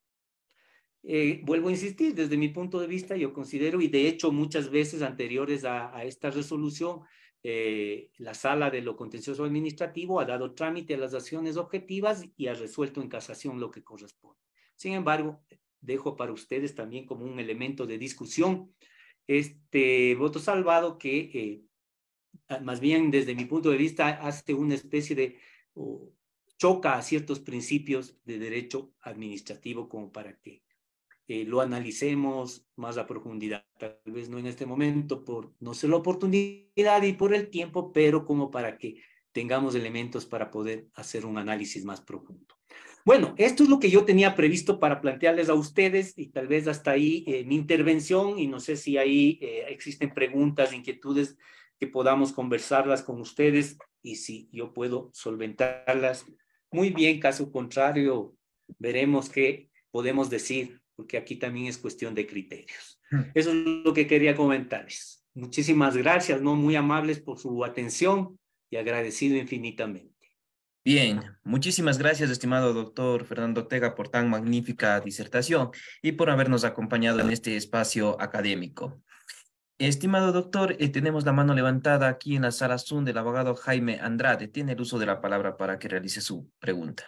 Speaker 3: Eh, vuelvo a insistir, desde mi punto de vista, yo considero, y de hecho muchas veces anteriores a, esta resolución, eh, la sala de lo contencioso administrativo ha dado trámite a las acciones objetivas y ha resuelto en casación lo que corresponde. Sin embargo, dejo para ustedes también como un elemento de discusión este voto salvado que eh, más bien desde mi punto de vista hace una especie de, choca a ciertos principios de derecho administrativo como para que eh, lo analicemos más a profundidad, tal vez no en este momento por no ser la oportunidad y por el tiempo, pero como para que tengamos elementos para poder hacer un análisis más profundo. Bueno, esto es lo que yo tenía previsto para plantearles a ustedes y tal vez hasta ahí eh, mi intervención y no sé si ahí eh, existen preguntas, inquietudes que podamos conversarlas con ustedes y si yo puedo solventarlas, muy bien, caso contrario, veremos qué podemos decir, porque aquí también es cuestión de criterios. Hmm. Eso es lo que quería comentarles. Muchísimas gracias, ¿no? Muy amables por su atención y
Speaker 2: agradecido infinitamente. Bien, muchísimas gracias, estimado doctor Fernando Tega, por tan magnífica disertación y por habernos acompañado en este espacio académico. Estimado doctor, eh, tenemos la mano levantada aquí en la sala Zoom del abogado Jaime Andrade. Tiene el uso de la palabra para que realice su pregunta.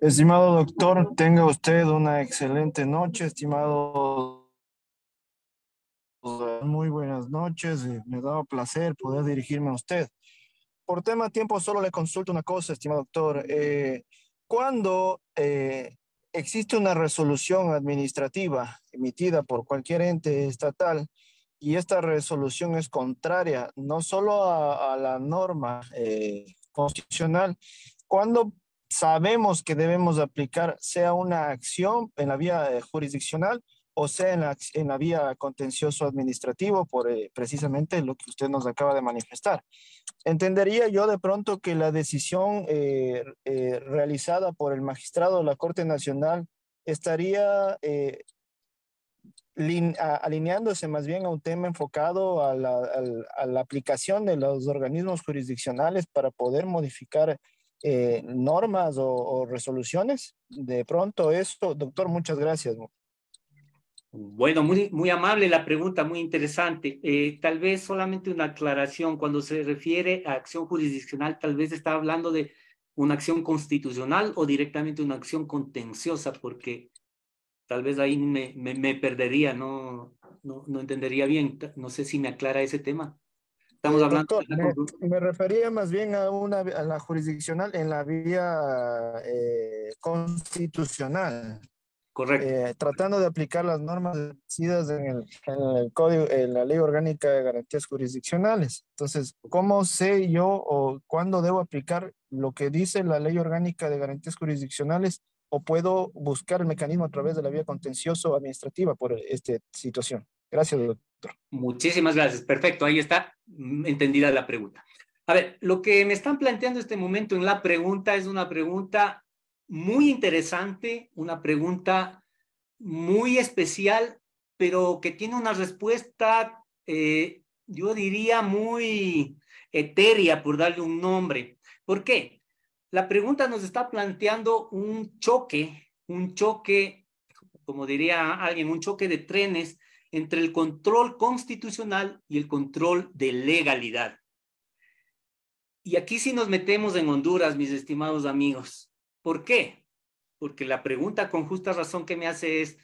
Speaker 1: Estimado doctor, tenga usted una excelente noche, estimado. Muy buenas noches, eh, me da placer poder dirigirme a usted. Por tema tiempo, solo le consulto una cosa, estimado doctor. Eh, ¿Cuándo existe una resolución administrativa emitida por cualquier ente estatal y esta resolución es contraria no solo a, la norma eh, constitucional, cuando sabemos que debemos aplicar sea una acción en la vía eh, jurisdiccional o sea en la, vía contencioso administrativo por eh, precisamente lo que usted nos acaba de manifestar. Entendería yo de pronto que la decisión eh, eh, realizada por el magistrado de la Corte Nacional estaría alineándose más bien a un tema enfocado a la, aplicación de los organismos jurisdiccionales para poder modificar normas o, o resoluciones. De pronto esto, doctor, muchas gracias. Bueno,
Speaker 3: muy, muy amable la pregunta, muy interesante. Eh, tal vez solamente una aclaración. Cuando se refiere a acción jurisdiccional, tal vez está hablando de una acción constitucional o directamente una acción contenciosa, porque tal vez ahí me, me, perdería, no, no, no, entendería bien. No sé si me aclara ese tema. Estamos eh, hablando.
Speaker 1: me, refería más bien a, una, a la jurisdiccional en la vía eh, constitucional. Correcto. Eh, tratando de aplicar las normas decididas en el, código, en la ley orgánica de garantías jurisdiccionales. Entonces, ¿cómo sé yo o cuándo debo aplicar lo que dice la ley orgánica de garantías jurisdiccionales o puedo buscar el mecanismo a través de la vía contencioso administrativa por esta situación? Gracias, doctor.
Speaker 3: Muchísimas gracias. Perfecto, ahí está mm, entendida la pregunta. A ver, lo que me están planteando este momento en la pregunta es una pregunta muy interesante, una pregunta muy especial, pero que tiene una respuesta, eh, yo diría, muy etérea, por darle un nombre. ¿Por qué? La pregunta nos está planteando un choque, un choque, como diría alguien, un choque de trenes entre el control constitucional y el control de legalidad. Y aquí sí nos metemos en Honduras, mis estimados amigos. ¿Por qué? Porque la pregunta con justa razón que me hace es,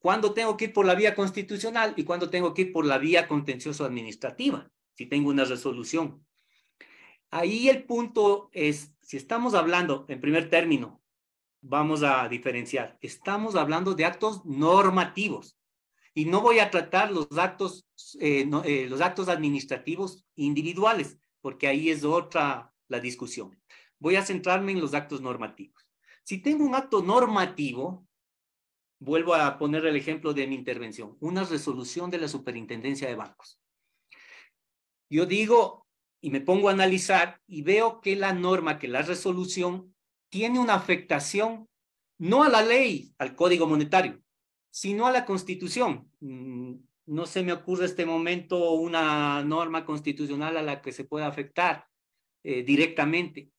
Speaker 3: ¿cuándo tengo que ir por la vía constitucional y cuándo tengo que ir por la vía contencioso-administrativa? Si tengo una resolución. Ahí el punto es, si estamos hablando, en primer término, vamos a diferenciar, estamos hablando de actos normativos y no voy a tratar los actos, eh, eh, los actos administrativos individuales, porque ahí es otra la discusión voy a centrarme en los actos normativos. Si tengo un acto normativo, vuelvo a poner el ejemplo de mi intervención, una resolución de la superintendencia de bancos. Yo digo y me pongo a analizar y veo que la norma, que la resolución, tiene una afectación no a la ley, al código monetario, sino a la constitución. Mm, no se me ocurre este momento una norma constitucional a la que se pueda afectar eh, directamente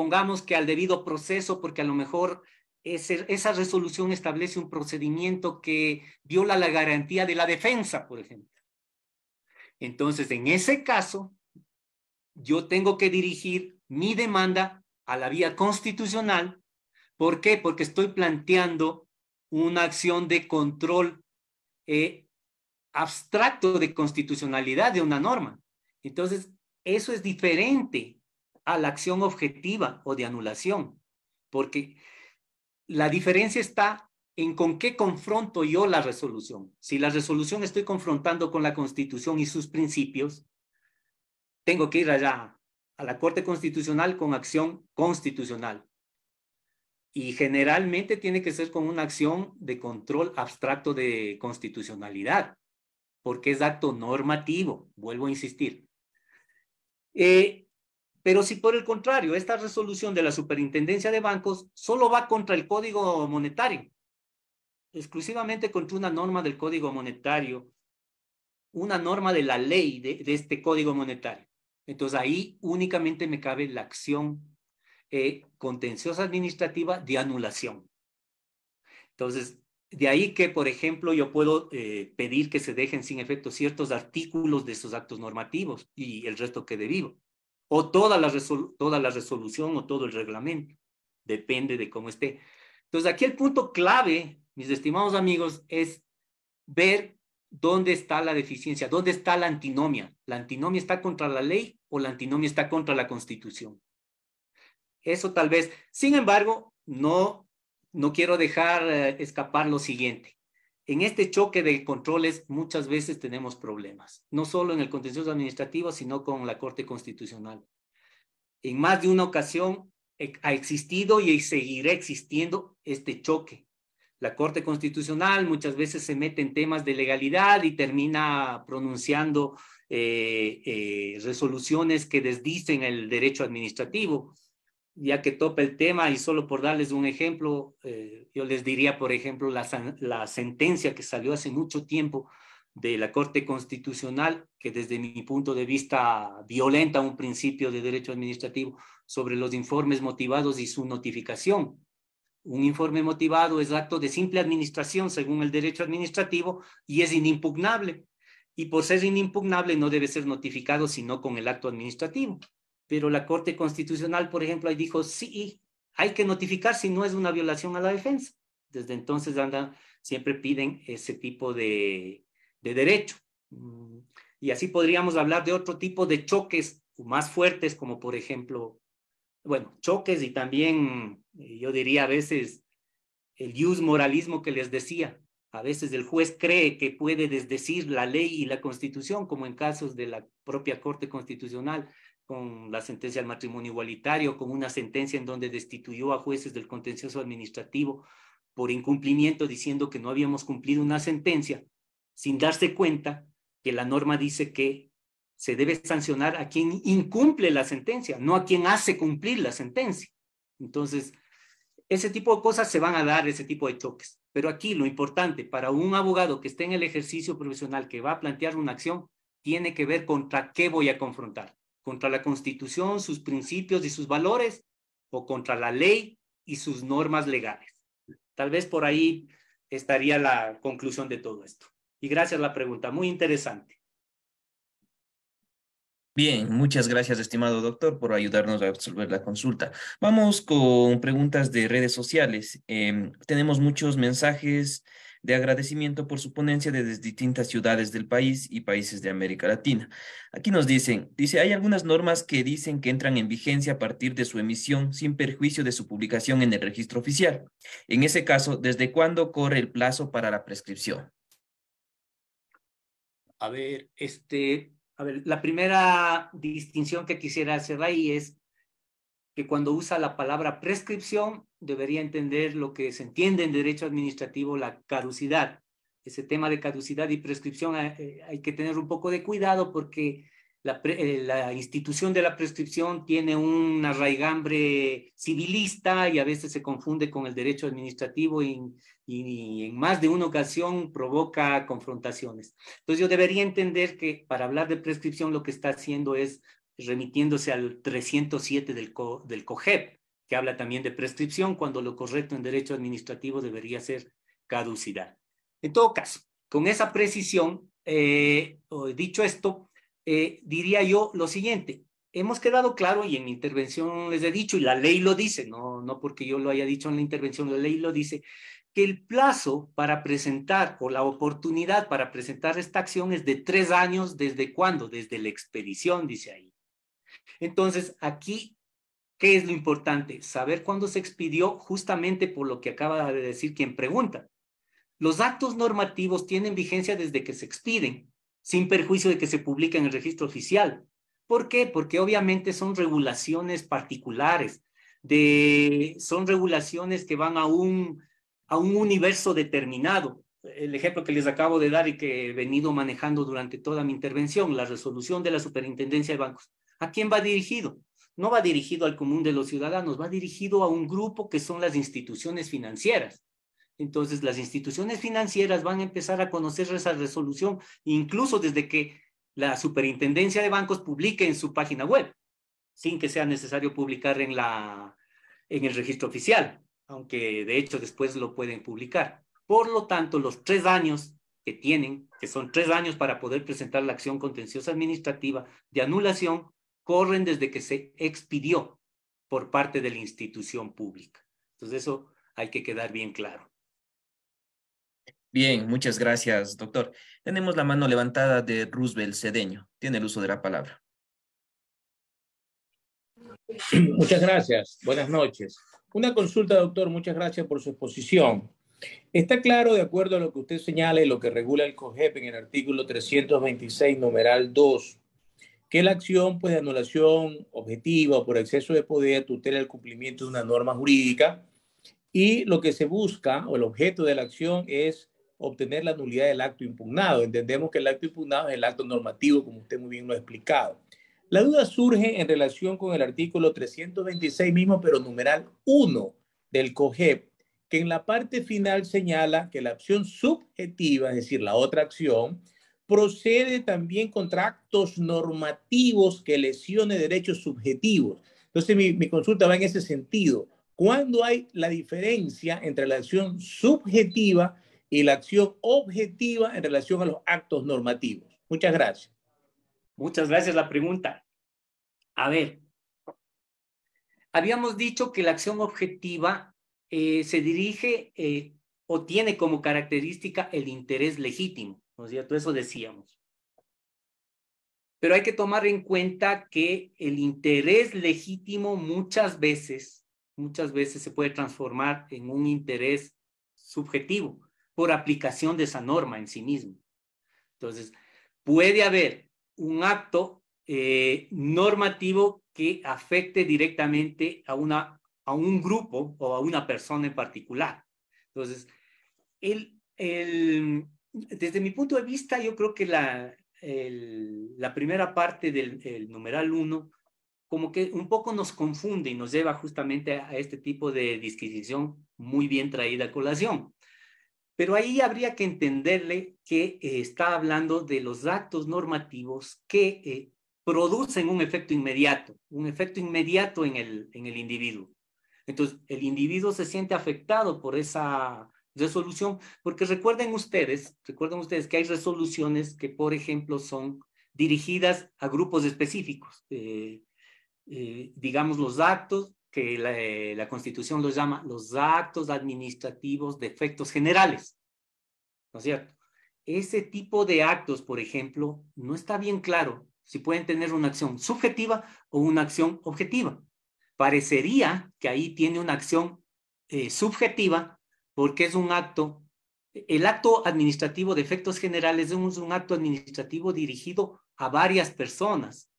Speaker 3: pongamos que al debido proceso, porque a lo mejor esa resolución establece un procedimiento que viola la garantía de la defensa, por ejemplo. Entonces, en ese caso, yo tengo que dirigir mi demanda a la vía constitucional. ¿Por qué? Porque estoy planteando una acción de control eh, abstracto de constitucionalidad de una norma. Entonces, eso es diferente la acción objetiva o de anulación, porque la diferencia está en con qué confronto yo la resolución. Si la resolución estoy confrontando con la Constitución y sus principios, tengo que ir allá a la Corte Constitucional con acción constitucional. Y generalmente tiene que ser con una acción de control abstracto de constitucionalidad, porque es acto normativo, vuelvo a insistir. Eh, pero si por el contrario, esta resolución de la superintendencia de bancos solo va contra el código monetario, exclusivamente contra una norma del código monetario, una norma de la ley de, este código monetario. Entonces ahí únicamente me cabe la acción eh, contenciosa administrativa de anulación. Entonces, de ahí que, por ejemplo, yo puedo eh, pedir que se dejen sin efecto ciertos artículos de esos actos normativos y el resto quede vivo o toda la, toda la resolución o todo el reglamento. Depende de cómo esté. Entonces, aquí el punto clave, mis estimados amigos, es ver dónde está la deficiencia, dónde está la antinomia. ¿La antinomia está contra la ley o la antinomia está contra la constitución? Eso tal vez. Sin embargo, no quiero dejar eh, escapar lo siguiente en este choque de controles muchas veces tenemos problemas, no solo en el contencioso administrativo, sino con la Corte Constitucional. En más de una ocasión e, ha existido y seguirá existiendo este choque. La Corte Constitucional muchas veces se mete en temas de legalidad y termina pronunciando eh, eh, resoluciones que desdicen el derecho administrativo ya que topa el tema y solo por darles un ejemplo, eh, yo les diría, por ejemplo, la, la, sentencia que salió hace mucho tiempo de la Corte Constitucional, que desde mi punto de vista violenta un principio de derecho administrativo sobre los informes motivados y su notificación. Un informe motivado es acto de simple administración según el derecho administrativo y es inimpugnable. Y por ser inimpugnable no debe ser notificado sino con el acto administrativo pero la Corte Constitucional, por ejemplo, ahí dijo, sí, hay que notificar si no es una violación a la defensa. Desde entonces siempre piden ese tipo de, de derecho. Mm, y así podríamos hablar de otro tipo de choques más fuertes, como por ejemplo, bueno, choques y también, eh, yo diría a veces, el jus moralismo que les decía. A veces el juez cree que puede desdecir la ley y la constitución, como en casos de la propia Corte Constitucional, con la sentencia del matrimonio igualitario, con una sentencia en donde destituyó a jueces del contencioso administrativo por incumplimiento diciendo que no habíamos cumplido una sentencia, sin darse cuenta que la norma dice que se debe sancionar a quien incumple la sentencia, no a quien hace cumplir la sentencia. Entonces, ese tipo de cosas se van a dar, ese tipo de choques. Pero aquí lo importante para un abogado que esté en el ejercicio profesional, que va a plantear una acción, tiene que ver contra qué voy a confrontar contra la Constitución, sus principios y sus valores, o contra la ley y sus normas legales. Tal vez por ahí estaría la conclusión de todo esto.
Speaker 2: Y gracias la pregunta,
Speaker 3: muy interesante.
Speaker 2: Bien, muchas gracias, estimado doctor, por ayudarnos a resolver la consulta. Vamos con preguntas de redes sociales. Em, tenemos muchos mensajes de agradecimiento por su ponencia desde distintas ciudades del país y países de América Latina. Aquí nos dicen, dice, hay algunas normas que dicen que entran en vigencia a partir de su emisión sin perjuicio de su publicación en el registro oficial. En ese caso, ¿desde cuándo corre el plazo para la prescripción?
Speaker 3: A ver, este, a ver, la primera distinción que quisiera hacer ahí es cuando usa la palabra prescripción debería entender lo que se entiende en derecho administrativo, la caducidad. Ese tema de caducidad y prescripción eh, eh, hay, que tener un poco de cuidado porque eh, la, institución de la prescripción tiene un arraigambre civilista y a veces se confunde con el derecho administrativo y, en más de una ocasión provoca confrontaciones. Entonces yo debería entender que para hablar de prescripción lo que está haciendo es remitiéndose al 307 del, del COGEP, que habla también de prescripción, cuando lo correcto en derecho administrativo debería ser caducidad. En todo caso, con esa precisión, eh, dicho esto, eh, diría yo lo siguiente. Hemos quedado claro, y en mi intervención les he dicho, y la ley lo dice, no, no porque yo lo haya dicho en la intervención, la ley lo dice, que el plazo para presentar o la oportunidad para presentar esta acción es de tres años desde cuándo, desde la expedición, dice ahí. Entonces, aquí, ¿qué es lo importante? Saber cuándo se expidió justamente por lo que acaba de decir quien pregunta. Los actos normativos tienen vigencia desde que se expiden, sin perjuicio de que se publiquen en el registro oficial. ¿Por qué? Porque obviamente son regulaciones particulares, de, son regulaciones que van a un, a un universo determinado. El ejemplo que les acabo de dar y que he venido manejando durante toda mi intervención, la resolución de la Superintendencia de Bancos. ¿A quién va dirigido? No va dirigido al común de los ciudadanos, va dirigido a un grupo que son las instituciones financieras. Entonces, las instituciones financieras van a empezar a conocer esa resolución, incluso desde que la superintendencia de bancos publique en su página web, sin que sea necesario publicar en, la, en el registro oficial, aunque de hecho después lo pueden publicar. Por lo tanto, los tres años que tienen, que son tres años para poder presentar la acción contenciosa administrativa de anulación, corren desde que se expidió por parte de la institución pública. Entonces
Speaker 2: eso hay que quedar bien claro. Bien, muchas gracias, doctor. Tenemos la mano levantada de Roosevelt Cedeño. Tiene el uso de la palabra.
Speaker 1: [clears throat] Muchas
Speaker 2: gracias. Buenas noches. Una consulta, doctor.
Speaker 3: Muchas gracias por su exposición. Está claro, de acuerdo a lo que usted señala y lo que regula el COGEP en el artículo 326, numeral 2, que la acción pues, de anulación objetiva o por exceso de poder tutela el cumplimiento de una norma jurídica y lo que se busca o el objeto de la acción es obtener la nulidad del acto impugnado. Entendemos que el acto impugnado es el acto normativo, como usted muy bien lo ha explicado. La duda surge en relación con el artículo 326 mismo, pero numeral 1 del COGEP, que en la parte final señala que la acción subjetiva, es decir, la otra acción, procede también contra actos normativos que lesione derechos subjetivos. Entonces, mi, consulta va en ese sentido. ¿Cuándo hay la diferencia entre la acción subjetiva y la acción objetiva en relación a los actos normativos? Muchas gracias. Muchas gracias la pregunta. A ver, habíamos dicho que la acción objetiva eh, se dirige eh, o tiene como característica el interés legítimo. ¿no es Eso decíamos. Pero hay que tomar en cuenta que el interés legítimo muchas veces, muchas veces se puede transformar en un interés subjetivo por aplicación de esa norma en sí mismo. Entonces, puede haber un acto eh, normativo que afecte directamente a, una, a un grupo o a una persona en particular. Entonces, el, el, desde mi punto de vista, yo creo que la, primera parte del numeral 1 como que un poco nos confunde y nos lleva justamente a, este tipo de disquisición muy bien traída a colación. Pero ahí habría que entenderle que eh, está hablando de los actos normativos que eh, producen un efecto inmediato, un efecto inmediato en el, en el individuo. Entonces, el individuo se siente afectado por esa resolución, porque recuerden ustedes, recuerden ustedes que hay resoluciones que, por ejemplo, son dirigidas a grupos específicos. Eh, eh, digamos los actos que la, eh, la, Constitución los llama los actos administrativos de efectos generales. ¿No es cierto? Ese tipo de actos, por ejemplo, no está bien claro si pueden tener una acción subjetiva o una acción objetiva. Parecería que ahí tiene una acción eh, subjetiva porque es un acto, el acto administrativo de efectos generales es un, acto administrativo dirigido a varias personas,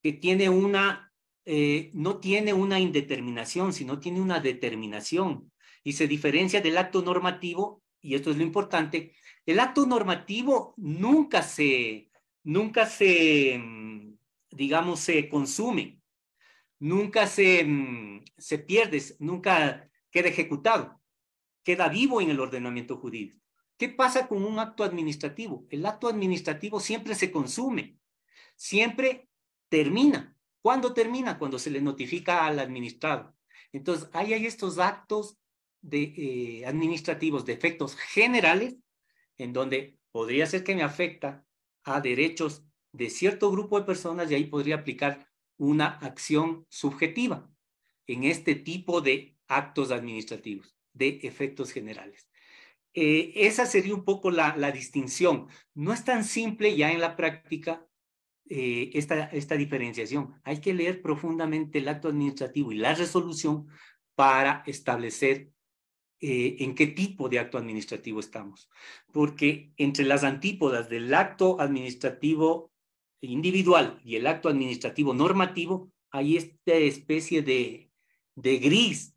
Speaker 3: que tiene una, eh, no tiene una indeterminación, sino tiene una determinación y se diferencia del acto normativo, y esto es lo importante, el acto normativo nunca se, nunca se, mm, digamos, se consume, nunca se, mm, se pierde, nunca queda ejecutado queda vivo en el ordenamiento jurídico. ¿Qué pasa con un acto administrativo? El acto administrativo siempre se consume, siempre termina. ¿Cuándo termina? Cuando se le notifica al administrado. Entonces, ahí hay estos actos de, eh, administrativos de efectos generales, en donde podría ser que me afecta a derechos de cierto grupo de personas y ahí podría aplicar una acción subjetiva en este tipo de actos administrativos de efectos generales. Eh, esa sería un poco la, distinción. No es tan simple ya en la práctica eh, esta, esta diferenciación. Hay que leer profundamente el acto administrativo y la resolución para establecer eh, en qué tipo de acto administrativo estamos. Porque entre las antípodas del acto administrativo individual y el acto administrativo normativo hay esta especie de, de gris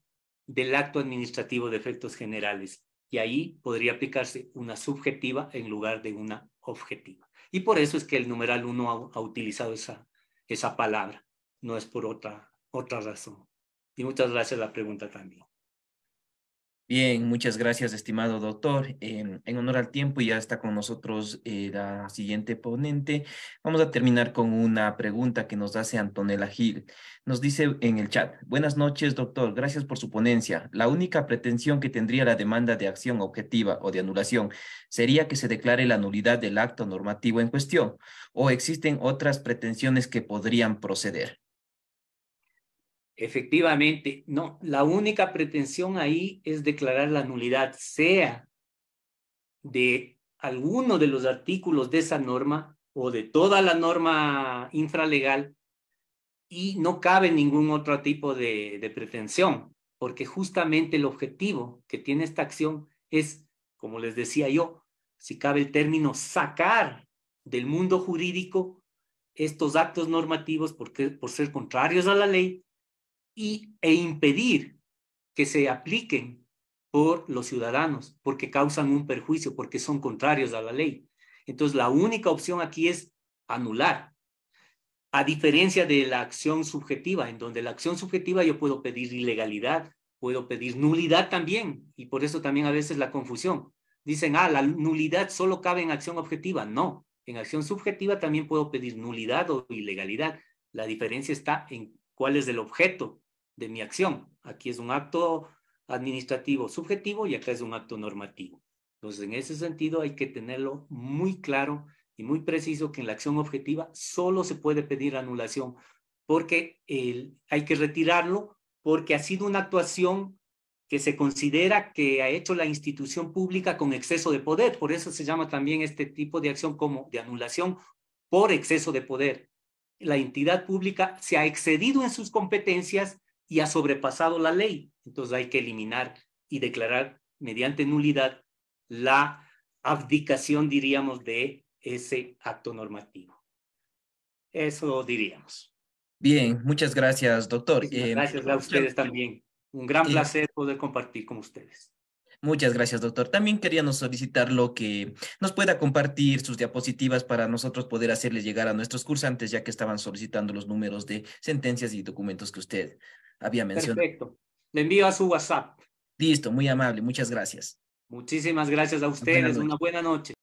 Speaker 3: del acto administrativo de efectos generales y ahí podría aplicarse una subjetiva en lugar de una objetiva. Y por eso es que el numeral 1 ha, utilizado esa, esa palabra,
Speaker 2: no es por otra, otra razón. Y muchas gracias la pregunta también. Bien, muchas gracias, estimado doctor. en honor al tiempo, ya está con nosotros eh, la siguiente ponente. Vamos a terminar con una pregunta que nos hace Antonella Gil. Nos dice en el chat, buenas noches, doctor, gracias por su ponencia. La única pretensión que tendría la demanda de acción objetiva o de anulación sería que se declare la nulidad del acto normativo en cuestión, o existen otras pretensiones que podrían proceder. Efectivamente, no, la única pretensión ahí
Speaker 3: es declarar la nulidad, sea de alguno de los artículos de esa norma o de toda la norma infralegal y no cabe ningún otro tipo de, de pretensión, porque justamente el objetivo que tiene esta acción es, como les decía yo, si cabe el término, sacar del mundo jurídico estos actos normativos porque, por ser contrarios a la ley y, e impedir que se apliquen por los ciudadanos, porque causan un perjuicio, porque son contrarios a la ley. Entonces, la única opción aquí es anular, a diferencia de la acción subjetiva, en donde la acción subjetiva yo puedo pedir ilegalidad, puedo pedir nulidad también, y por eso también a veces la confusión. Dicen, ah, la nulidad solo cabe en acción objetiva. No, en acción subjetiva también puedo pedir nulidad o ilegalidad. La diferencia está en cuál es el objeto de mi acción. Aquí es un acto administrativo subjetivo y acá es un acto normativo. Entonces, en ese sentido hay que tenerlo muy claro y muy preciso que en la acción objetiva solo se puede pedir anulación porque el, hay que retirarlo porque ha sido una actuación que se considera que ha hecho la institución pública con exceso de poder. Por eso se llama también este tipo de acción como de anulación por exceso de poder. La entidad pública se ha excedido en sus competencias y ha sobrepasado la ley. Entonces hay que eliminar y declarar mediante nulidad la abdicación, diríamos, de ese acto normativo. Eso diríamos.
Speaker 2: Bien, muchas gracias, doctor. Eh, gracias a ustedes también. Un gran eh, placer poder compartir con ustedes. Muchas gracias, doctor. También queríamos solicitar lo que nos pueda compartir sus diapositivas para nosotros poder hacerles llegar a nuestros cursantes, ya que estaban solicitando los números de sentencias y documentos que usted había mencionado. Perfecto. Le envío a su WhatsApp. Listo,
Speaker 1: muy amable, muchas gracias. Muchísimas gracias a ustedes. Una buena noche.